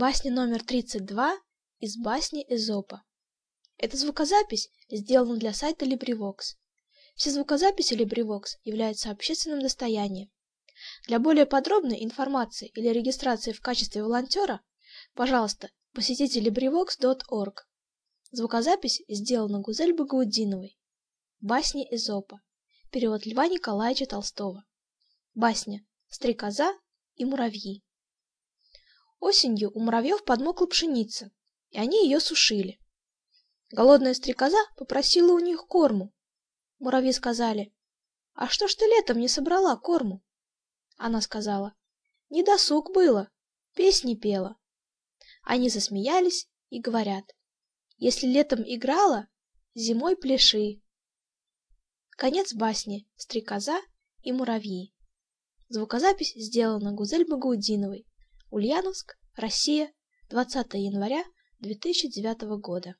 Басня номер 32 из басни Эзопа. Эта звукозапись сделана для сайта LibriVox. Все звукозаписи LibriVox являются общественным достоянием. Для более подробной информации или регистрации в качестве волонтера, пожалуйста, посетите LibriVox.org. Звукозапись сделана Гузель Багаудиновой. Басни Эзопа. Перевод Льва Николаевича Толстого. Басня «Стрекоза и муравьи». Осенью у муравьев подмокла пшеница, и они ее сушили. Голодная стрекоза попросила у них корму. Муравьи сказали, «А что ж ты летом не собрала корму?» Она сказала, «Не досуг было, песни пела». Они засмеялись и говорят, «Если летом играла, зимой пляши». Конец басни «Стрекоза и муравьи». Звукозапись сделана Гузель Багаудиновой. Ульяновск, Россия, 20 января 2009 года.